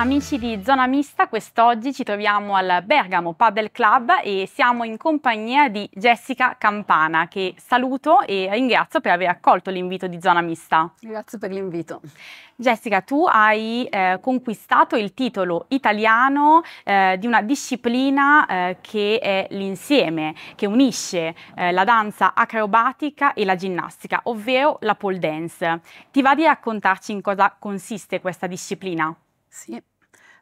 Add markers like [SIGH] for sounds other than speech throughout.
Amici di Zona Mista, quest'oggi ci troviamo al Bergamo Paddle Club e siamo in compagnia di Jessica Campana che saluto e ringrazio per aver accolto l'invito di Zona Mista. Grazie per l'invito. Jessica, tu hai eh, conquistato il titolo italiano eh, di una disciplina eh, che è l'insieme, che unisce eh, la danza acrobatica e la ginnastica, ovvero la pole dance. Ti va di raccontarci in cosa consiste questa disciplina? Sì.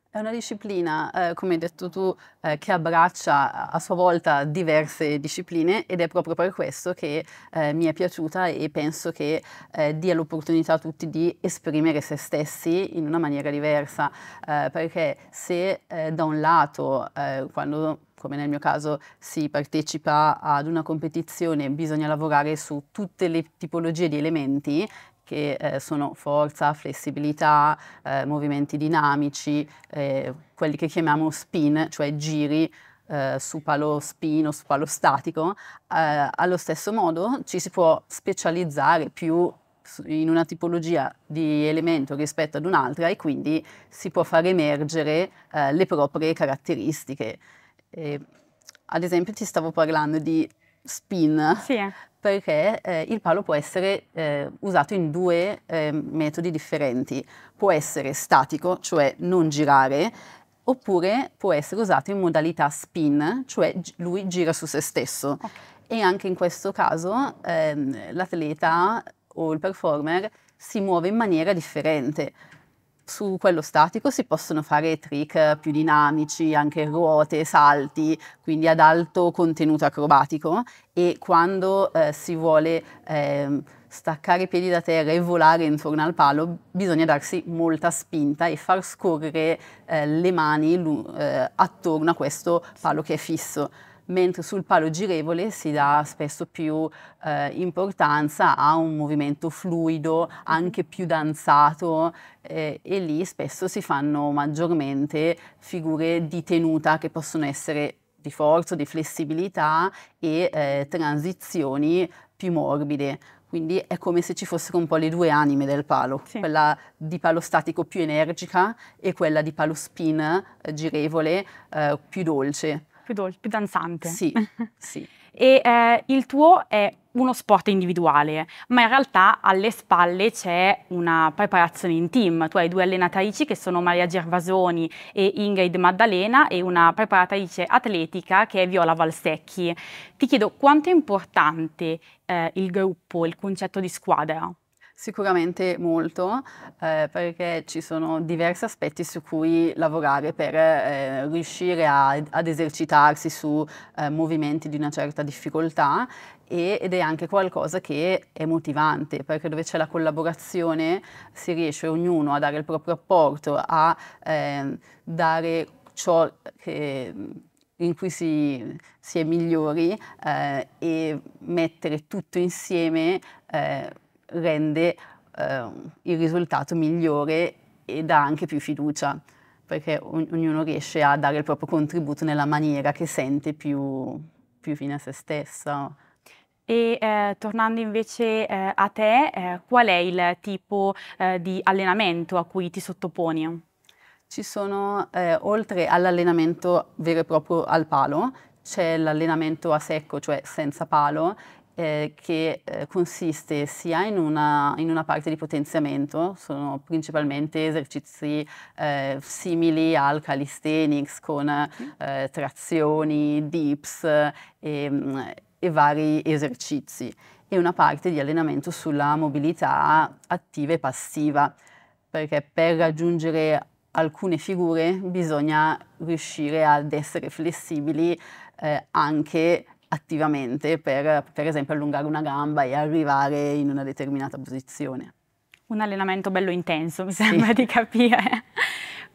È una disciplina, eh, come hai detto tu, eh, che abbraccia a sua volta diverse discipline ed è proprio per questo che eh, mi è piaciuta e penso che eh, dia l'opportunità a tutti di esprimere se stessi in una maniera diversa, eh, perché se eh, da un lato, quando come nel mio caso si partecipa ad una competizione, bisogna lavorare su tutte le tipologie di elementi che eh, sono forza, flessibilità, eh, movimenti dinamici, eh, quelli che chiamiamo spin, cioè giri eh, su palo spin o su palo statico. Eh, allo stesso modo ci si può specializzare più in una tipologia di elemento rispetto ad un'altra e quindi si può far emergere eh, le proprie caratteristiche. E, ad esempio ti stavo parlando di spin. Sì. Perché eh, il palo può essere eh, usato in due eh, metodi differenti. Può essere statico, cioè non girare, oppure può essere usato in modalità spin, cioè lui gira su se stesso. Okay. E anche in questo caso ehm, l'atleta o il performer si muove in maniera differente su quello statico si possono fare trick più dinamici, anche ruote, salti, quindi ad alto contenuto acrobatico e quando eh, si vuole eh, staccare i piedi da terra e volare intorno al palo bisogna darsi molta spinta e far scorrere eh, le mani eh, attorno a questo palo che è fisso mentre sul palo girevole si dà spesso più eh, importanza a un movimento fluido, anche più danzato eh, e lì spesso si fanno maggiormente figure di tenuta che possono essere di forza, di flessibilità e eh, transizioni più morbide. Quindi è come se ci fossero un po' le due anime del palo, sì. quella di palo statico più energica e quella di palo spin eh, girevole eh, più dolce più, dolce, più danzante. Sì, [LAUGHS] sì. e eh, il tuo è uno sport individuale, ma in realtà alle spalle c'è una preparazione in team. Tu hai due allenatrici che sono Maria Gervasoni e Ingrid Maddalena e una preparatrice atletica che è Viola Valsecchi. Ti chiedo quanto è importante eh, il gruppo, il concetto di squadra? Sicuramente molto, eh, perché ci sono diversi aspetti su cui lavorare per eh, riuscire a, ad esercitarsi su eh, movimenti di una certa difficoltà e, ed è anche qualcosa che è motivante, perché dove c'è la collaborazione si riesce ognuno a dare il proprio apporto, a ehm, dare ciò che in cui si, si è migliori eh, e mettere tutto insieme eh, rende eh, il risultato migliore e dà anche più fiducia, perché ognuno riesce a dare il proprio contributo nella maniera che sente più, più fine a se stessa. E eh, tornando invece eh, a te, eh, qual è il tipo eh, di allenamento a cui ti sottoponi? Ci sono, eh, oltre all'allenamento vero e proprio al palo, c'è l'allenamento a secco, cioè senza palo, eh, che eh, consiste sia in una, in una, parte di potenziamento, sono principalmente esercizi eh, simili al calisthenics con eh, trazioni, dips e, ehm, e vari esercizi, e una parte di allenamento sulla mobilità attiva e passiva, perché per raggiungere alcune figure bisogna riuscire ad essere flessibili eh, anche attivamente per, per esempio, allungare una gamba e arrivare in una determinata posizione. Un allenamento bello intenso, mi sembra sì. di capire.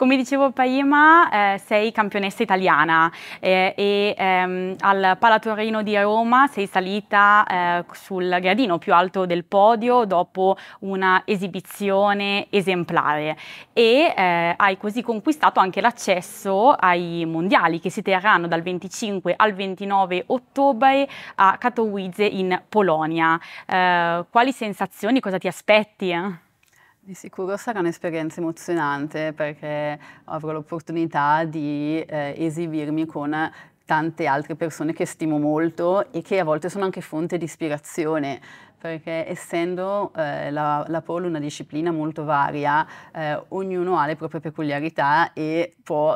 Come dicevo prima, eh, sei campionessa italiana eh, e ehm, al Palatorino di Roma sei salita eh, sul gradino più alto del podio dopo una esibizione esemplare e eh, hai così conquistato anche l'accesso ai mondiali che si terranno dal 25 al 29 ottobre a Katowice in Polonia. Eh, quali sensazioni, cosa ti aspetti? Di sicuro sarà un'esperienza emozionante perché avrò l'opportunità di eh, esibirmi con tante altre persone che stimo molto e che a volte sono anche fonte di ispirazione perché essendo eh, la, la polo una disciplina molto varia, eh, ognuno ha le proprie peculiarità e può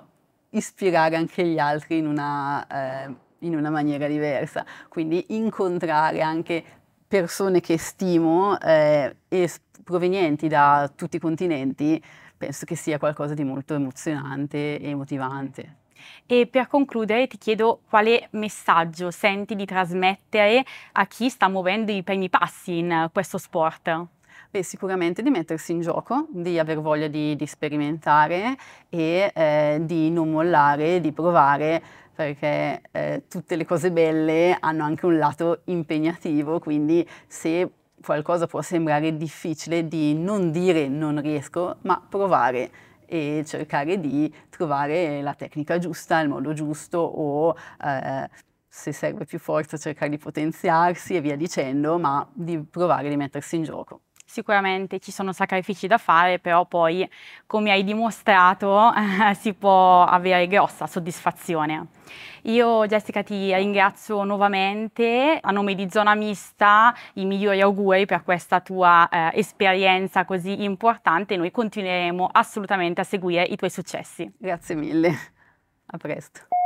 ispirare anche gli altri in una, eh, in una maniera diversa. Quindi incontrare anche persone che stimo eh, e provenienti da tutti i continenti, penso che sia qualcosa di molto emozionante e motivante. E per concludere ti chiedo quale messaggio senti di trasmettere a chi sta muovendo i primi passi in questo sport? Beh, sicuramente di mettersi in gioco, di aver voglia di, di sperimentare e eh, di non mollare, di provare, perché eh, tutte le cose belle hanno anche un lato impegnativo, quindi se qualcosa può sembrare difficile di non dire non riesco, ma provare e cercare di trovare la tecnica giusta, il modo giusto o eh, se serve più forza cercare di potenziarsi e via dicendo, ma di provare di mettersi in gioco. Sicuramente ci sono sacrifici da fare, però poi, come hai dimostrato, [LAUGHS] si può avere grossa soddisfazione. Io Jessica ti ringrazio nuovamente, a nome di Zona Mista i migliori auguri per questa tua eh, esperienza così importante, noi continueremo assolutamente a seguire i tuoi successi. Grazie mille, a presto.